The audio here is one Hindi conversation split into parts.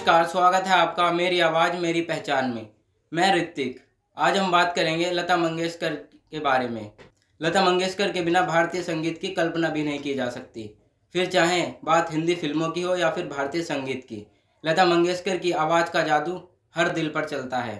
नमस्कार स्वागत है आपका मेरी आवाज़ मेरी पहचान में मैं ऋतिक आज हम बात करेंगे लता मंगेशकर के बारे में लता मंगेशकर के बिना भारतीय संगीत की कल्पना भी नहीं की जा सकती फिर चाहे बात हिंदी फिल्मों की हो या फिर भारतीय संगीत की लता मंगेशकर की आवाज़ का जादू हर दिल पर चलता है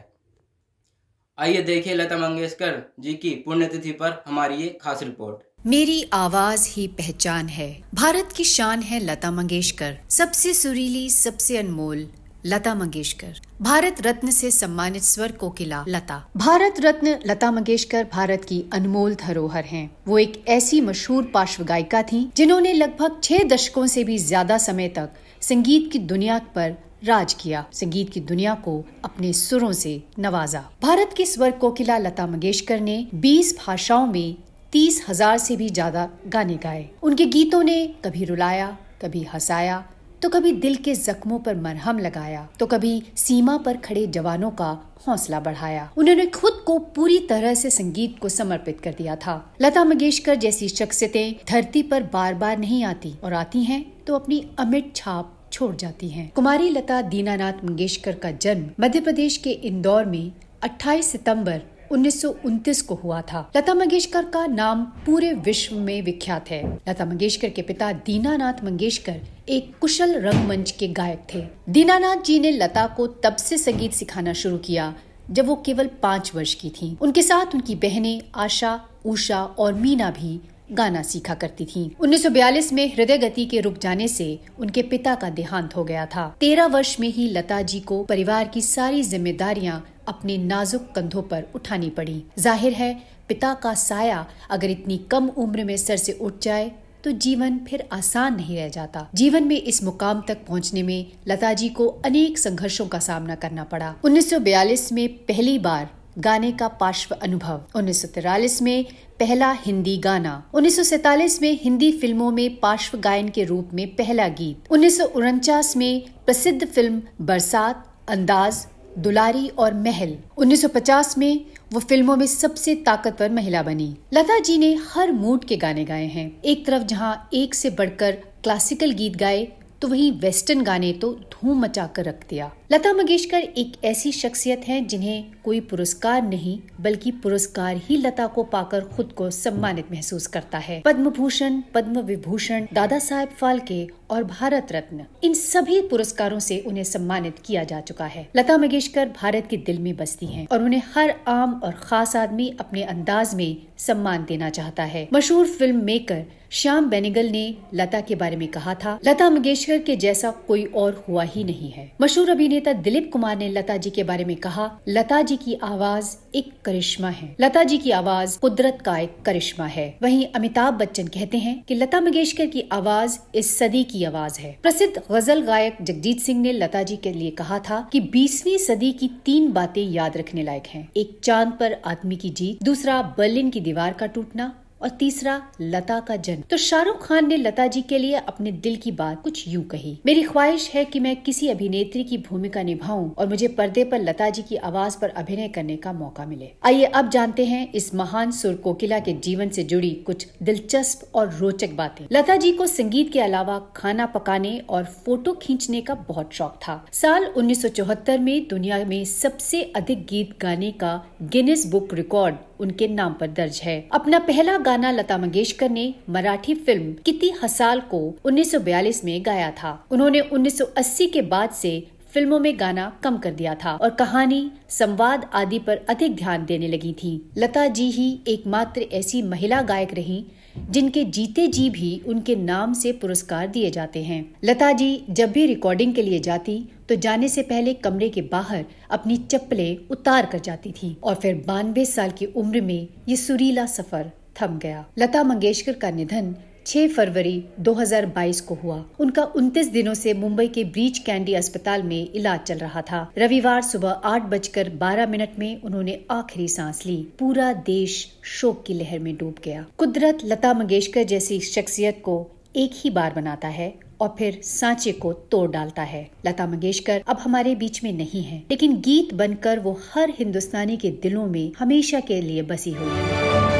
आइए देखिए लता मंगेशकर जी की पुण्यतिथि पर हमारी ये खास रिपोर्ट मेरी आवाज ही पहचान है भारत की शान है लता मंगेशकर सबसे सुरीली सबसे अनमोल लता मंगेशकर भारत रत्न से सम्मानित स्वर कोकिला लता भारत रत्न लता मंगेशकर भारत की अनमोल धरोहर हैं। वो एक ऐसी मशहूर पार्श्व गायिका थी जिन्होंने लगभग छह दशकों से भी ज्यादा समय तक संगीत की दुनिया पर राज किया संगीत की दुनिया को अपने सुरों से नवाजा भारत की स्वर कोकिला लता मंगेशकर ने 20 भाषाओं में तीस हजार से भी ज्यादा गाने गाए उनके गीतों ने कभी रुलाया कभी हंसाया तो कभी दिल के जख्मों पर मरहम लगाया तो कभी सीमा पर खड़े जवानों का हौसला बढ़ाया उन्होंने खुद को पूरी तरह से संगीत को समर्पित कर दिया था लता मंगेशकर जैसी शख्सियतें धरती पर बार बार नहीं आती और आती हैं तो अपनी अमिट छाप छोड़ जाती हैं। कुमारी लता दीनानाथ मंगेशकर का जन्म मध्य प्रदेश के इंदौर में 28 सितंबर उन्नीस को हुआ था लता मंगेशकर का नाम पूरे विश्व में विख्यात है लता मंगेशकर के पिता दीनानाथ मंगेशकर एक कुशल रंगमंच के गायक थे दीनानाथ जी ने लता को तब से संगीत सिखाना शुरू किया जब वो केवल पाँच वर्ष की थी उनके साथ उनकी बहनें आशा उषा और मीना भी गाना सीखा करती थीं। 1942 में हृदय गति के रुक जाने से उनके पिता का देहांत हो गया था तेरह वर्ष में ही लता जी को परिवार की सारी जिम्मेदारियां अपने नाजुक कंधों पर उठानी पड़ी जाहिर है पिता का साया अगर इतनी कम उम्र में सर से उठ जाए तो जीवन फिर आसान नहीं रह जाता जीवन में इस मुकाम तक पहुंचने में लता जी को अनेक संघर्षों का सामना करना पड़ा 1942 में पहली बार गाने का पार्श्व अनुभव उन्नीस में पहला हिंदी गाना उन्नीस में हिंदी फिल्मों में पार्श्व गायन के रूप में पहला गीत उन्नीस में प्रसिद्ध फिल्म बरसात अंदाज दुलारी और महल 1950 में वो फिल्मों में सबसे ताकतवर महिला बनी लता जी ने हर मूड के गाने गाए हैं एक तरफ जहां एक से बढ़कर क्लासिकल गीत गाए तो वहीं वेस्टर्न गाने तो धूम मचा कर रख दिया लता मंगेशकर एक ऐसी शख्सियत हैं जिन्हें कोई पुरस्कार नहीं बल्कि पुरस्कार ही लता को पाकर खुद को सम्मानित महसूस करता है पद्म भूषण पद्म विभूषण दादा साहेब फालके और भारत रत्न इन सभी पुरस्कारों से उन्हें सम्मानित किया जा चुका है लता मंगेशकर भारत के दिल में बसती हैं और उन्हें हर आम और खास आदमी अपने अंदाज में सम्मान देना चाहता है मशहूर फिल्म मेकर श्याम बेनेगल ने लता के बारे में कहा था लता मंगेशकर के जैसा कोई और हुआ ही नहीं है मशहूर अभिनेता अभिनेता दिलीप कुमार ने लता जी के बारे में कहा लता जी की आवाज एक करिश्मा है लता जी की आवाज कुदरत का एक करिश्मा है वहीं अमिताभ बच्चन कहते हैं कि लता मंगेशकर की आवाज इस सदी की आवाज है प्रसिद्ध गजल गायक जगजीत सिंह ने लता जी के लिए कहा था कि बीसवीं सदी की तीन बातें याद रखने लायक हैं एक चांद पर आदमी की जीत दूसरा बर्लिन की दीवार का टूटना और तीसरा लता का जन्म तो शाहरुख खान ने लता जी के लिए अपने दिल की बात कुछ यूं कही मेरी ख्वाहिश है कि मैं किसी अभिनेत्री की भूमिका निभाऊं और मुझे पर्दे पर लता जी की आवाज पर अभिनय करने का मौका मिले आइए अब जानते हैं इस महान सुर कोकिला के जीवन से जुड़ी कुछ दिलचस्प और रोचक बातें लता जी को संगीत के अलावा खाना पकाने और फोटो खींचने का बहुत शौक था साल उन्नीस में दुनिया में सबसे अधिक गीत गाने का गिनेस बुक रिकॉर्ड उनके नाम पर दर्ज है अपना पहला गाना लता मंगेशकर ने मराठी फिल्म किति हसाल को 1942 में गाया था उन्होंने 1980 के बाद से फिल्मों में गाना कम कर दिया था और कहानी संवाद आदि पर अधिक ध्यान देने लगी थी लता जी ही एकमात्र ऐसी महिला गायक रही जिनके जीते जी भी उनके नाम से पुरस्कार दिए जाते हैं लता जी जब भी रिकॉर्डिंग के लिए जाती तो जाने से पहले कमरे के बाहर अपनी चप्पलें उतार कर जाती थी और फिर बानवे साल की उम्र में ये सुरीला सफर थम गया लता मंगेशकर का निधन 6 फरवरी 2022 को हुआ उनका 29 दिनों से मुंबई के ब्रीच कैंडी अस्पताल में इलाज चल रहा था रविवार सुबह आठ बजकर बारह मिनट में उन्होंने आखिरी सांस ली पूरा देश शोक की लहर में डूब गया कुदरत लता मंगेशकर जैसी शख्सियत को एक ही बार बनाता है और फिर सांचे को तोड़ डालता है लता मंगेशकर अब हमारे बीच में नहीं है लेकिन गीत बनकर वो हर हिंदुस्तानी के दिलों में हमेशा के लिए बसी हुई है